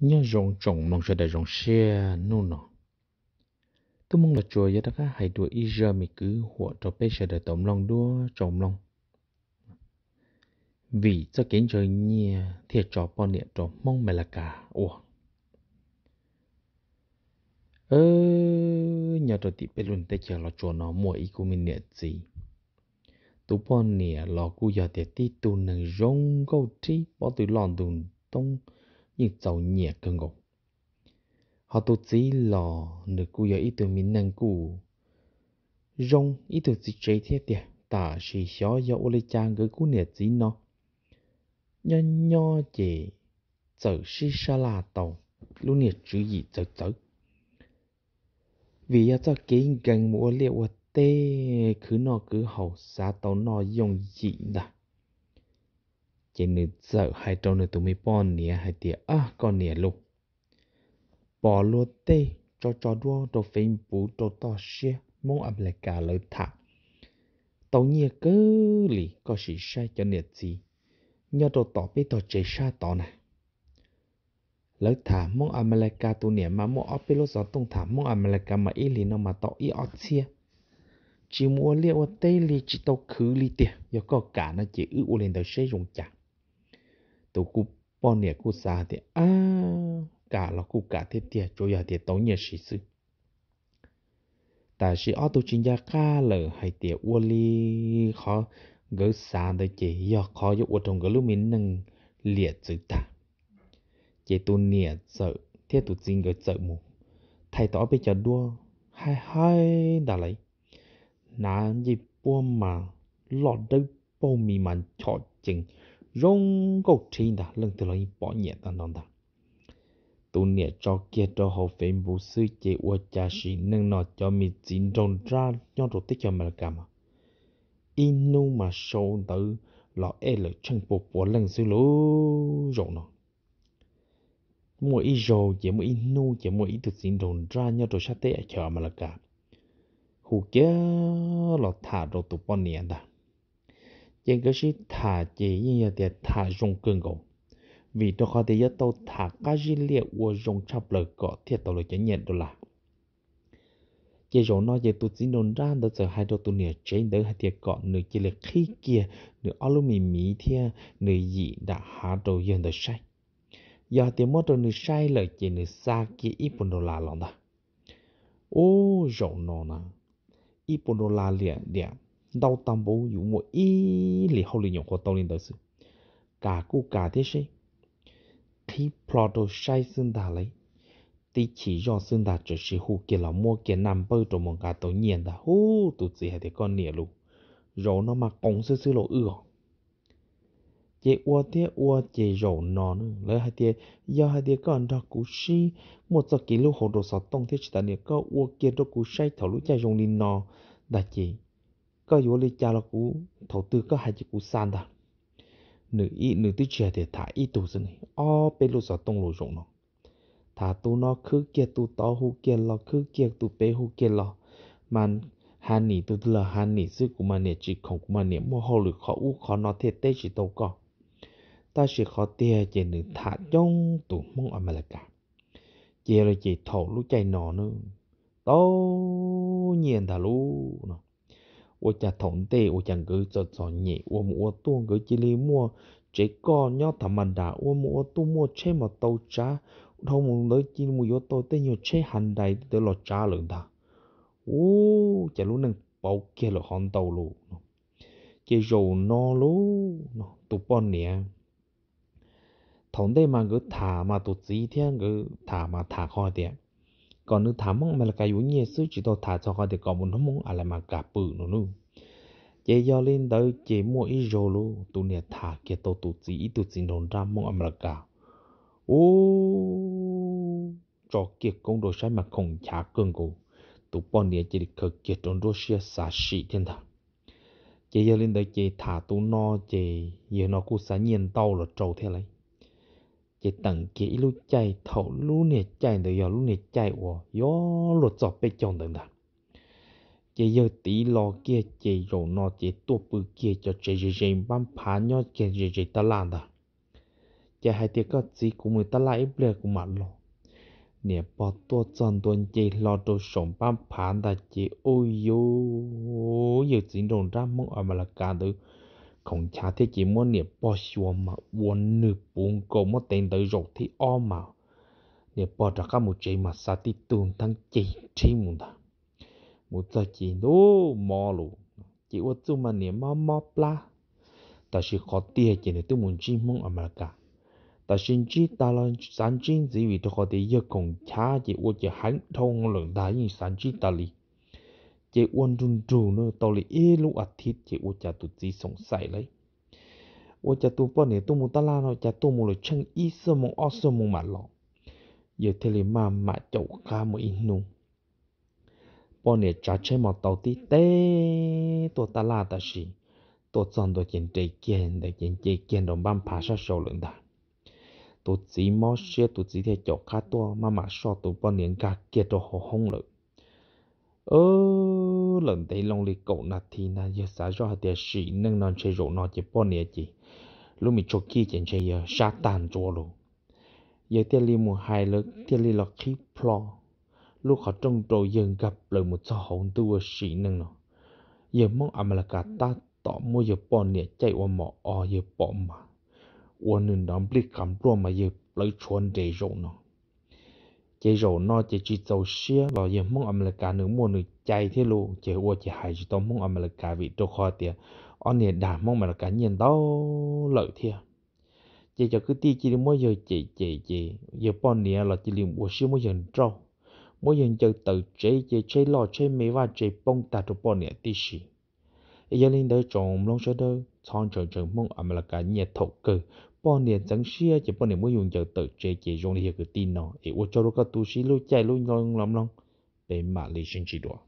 nhớ rộng trọng mong sẽ đại rộng xe nô nọ tôi mong là chùa giá các hãy đùa y giờ mình cứ hộ cho bé sẽ đại tổng lòng đua trọng lòng vì cho kiến trời nhẹ thì cho bọn niệm cho mong mẹ là cả ủa ơ nhà trò tị bên luôn tê chờ là chùa nó mua ý của mình niệm gì tôi bọn niệm lò cu giờ để tí tu nâng rong câu trí bỏ từ lòn đường tông 一早夜更个。họ tổ chí lò nữ cụ giờ ít tuổi mình năng cụ rong ít tuổi chỉ chế thế tiệt tả sĩ xó do ô lê trang gửi cụ nè chí nó nho nho chỉ chở si sa là tàu luôn nè chữ gì chở chở vì ya cho cái gần mùa liệu tê cứ nó cứ hậu xa tàu nó dùng gì đã chỉ nữ sợ hai trâu nữ tụi mi bỏ nia hai tía à con nia lục bỏ luôn tê cho cho đua đồ phim bú đồ to xe mong âm lại cả lời thả tàu nia cứ lì có sĩ sai cho nia gì nhớ đồ tỏ biết tỏ chế sa tỏ này lời thả mong âm lại cả tụ nia mà mong ở bên lô gió tung thả mong âm lại cả mà y lì nó mà tỏ y ọt xe chỉ mua liệu tê lì chỉ tàu khứ lì tiền giờ có cả nó chỉ ư u lên tàu xe dùng chặt tổ cụ bỏ nè cụ xa thì à cả là cụ cả thế tiệt cho yếu thì tống nhẹ sĩ sư ta sĩ ở tô chính gia ca lờ hay tiệt ô li khó gỡ xa để chỉ do khó cho ô trong gỡ lúc mình nâng liệt chữ ta chỉ tu nè sợ thế tu chính gỡ sợ mù thầy tỏ bây giờ đua hai hai đã lấy nà gì bùa mà lọt đất bông mì màn chọt chừng rong câu trên đã lần từ lấy bỏ nhẹ tan đòn đã tu nhẹ cho kia cho hậu phê bù sư chế ua cha sĩ nâng nọ cho mi chín tròn ra nhau rồi tích cho mà cả mà inu mà sâu tử lọ e lợi chân bộ bộ lần sư lũ rộng nọ mỗi ít rồi chỉ mỗi ít nu chỉ mỗi ít thực xin rồn ra nhau rồi sát tệ chờ mà là cả hù kia lọ thả rồi tụ bọn nè đà chỉ cái gì thả chỉ như là để thả dùng cương gỗ vì tôi khó thấy tôi thả các gì liệu của dùng chập lời có thiệt tôi lại nhận đó là chỉ rồi nói về tôi chỉ nôn ra đó giờ hai đôi tôi nửa trên đó hai thiệt có nửa chỉ là khi kia nửa alumi mỹ thia nửa gì đã hạ đồ yên được sai giờ thì mỗi tôi nửa sai lời chỉ nửa xa kia ít bún đô la lòng đó ô rồi nó nè ít bún đô la liền liền đau tâm bố dụ một ý lì hậu lì nhộng của tàu lên đời sự cả cô cả thế sẽ khi plot đồ sai xương đà lấy thì chỉ do xương đà trở sĩ hù kia là mua kia nằm bơ trong một cả tổ nhiên đà hù tụt gì hay thế con nỉa lù rồi nó mà cống sư sư lộ ưa chế ua thế ua chế rổ nó nữa lấy hai thế do hai thế con đó cú si một giờ kỷ lô hồ đồ sọt tông thế chỉ ta nè có ua kia đó cú say thảo lũ chạy rong lên nó đã chế có yếu lý cha là cú thầu tư có hai chữ cú san đó, nữ y nữ tư trẻ thì thả ít tù dân này o bê lô sở tông lô rộng nó thả tu nó cứ kia tu to hú kia lo cứ kia tu bê hú kia lo mà hà nỉ tu là hà nỉ sư của mà nè chỉ không của mà nè mua hồ lử khó u khó nó thế tê chỉ đâu có ta sẽ khó tia chỉ nữ thả trong tụ mong ở mà là cả chỉ là chỉ thầu lúc chạy nọ nữa tao nhiên thả lú nó 我家同地，我想个做作业，我我多个这里么，这个鸟他们的，我我多么这么多渣，他们那这么有多的有这汉代的落渣了的，哦，这路能包给了很多路，这肉孬路，都半年。同地嘛，佮塔嘛都几天佮塔嘛塔好点。còn nữ thả mong mà là cái uống nhẹ sứ chỉ tôi thả cho họ thì còn muốn nó muốn à lại mà gặp bự nữa luôn chế do lên tới chế mua ít rồi luôn tụ nè thả kia tôi tụ chỉ ít tụ chỉ nôn ra mong âm là cả ô cho kia công đồ sai mà không trả cơn cổ tụ bọn nè chỉ được khởi kia trong Russia xả xị thiên thần chế do lên tới chế thả tụ nó chế giờ nó cũng sáng nhiên tao là trâu thế lấy chỉ tận chỉ lu chạy thầu lu này chạy được giờ lu này chạy wo yo lu chọc bị chồng được đó chỉ giờ tí lo kia chỉ rồi nó chỉ tua bự kia cho chỉ chỉ chỉ bám phá nhau kia chỉ chỉ ta làm đó chỉ hai tiếng có gì cũng mình ta lại bể cũng mặn lo nè bỏ tua chân tuần chỉ lo đồ sống bám phá ta chỉ ôi yo giờ chỉ đồng ra mong ở mà là cả được không cha thế chỉ muốn niệm bỏ xua mà uốn nữ bốn cô mất tên tới rột thì o mà. niệm bỏ ra các một chế mà xa tí tuôn thăng chế chế muốn ta. Mù ta chỉ nô mò lù. Chỉ ua chú mà niệm mò mò bla. Ta sẽ khó tìa chỉ nè tư muốn chi mong America. Ta xin chi ta là sáng chi dì vì ta khó tìa yêu cùng cha chỉ ua chỉ hành thông lượng đại như sáng chi ta lì chế uôn run rù nữa tao lì ế lũ ạt thịt chế ô chà tụt gì sống sảy lấy ô chà tụt bọn nè tụt mù ta la nó chà tụt mù lời chân y sơ mù o sơ mù mà lọ giờ thế lì mà mà chậu ca mù in nung bọn nè chả chơi mà tao tí tê tụt ta la ta xì tụt chọn tụt chân chế kiên để chân chế kiên đồng băm phá sa sầu lượng đà tụt chỉ mò xe tụt chỉ theo chậu ca to mà mà so tụt bọn nè cả kia cho hồ hông lợi ơ tu lần tây long li cậu na thì na giờ xả cho hạt tiền sĩ nâng non chơi rượu nọ chỉ bỏ nè chị lúc mình cho kia chèn chơi ờ, giờ sa tàn cho luôn giờ tiền li mùa hai lợ tiền li lọ khí plo lúc họ trông trầu dần gặp lời một cho hồn tu sĩ nâng nọ giờ mong âm là cả ta tỏ mua giờ bỏ nè chạy qua mỏ o giờ bỏ mà uốn nâng đón bị cắm rùa mà giờ lấy chuồn để rượu nó chế rổ nó chế chỉ tàu xia lo yên mong America nữ mùa nữ chạy thế lu chế ua chế hại chỉ tàu mong America vị trâu kho tiền on nè đà mong America nhìn đó lợi thiệt chế cho cứ ti chỉ mỗi giờ chế chế chế giờ bọn nè là chỉ liền ua xí mỗi giờ trâu mỗi giờ chờ tự chế chế chế lo chế mê và chế bông ta trâu bọn nè ti xì giờ lên đời trồng lông sơ đời chọn chờ chờ mong America nhẹ thổ cử bọn nè chẳng xia chỉ bọn nè mới dùng giờ tự chế chế dùng để hiểu cái tin nó thì ô cho nó có tu sĩ lôi chạy lôi lòng lòng lòng để mà lấy sinh chỉ đó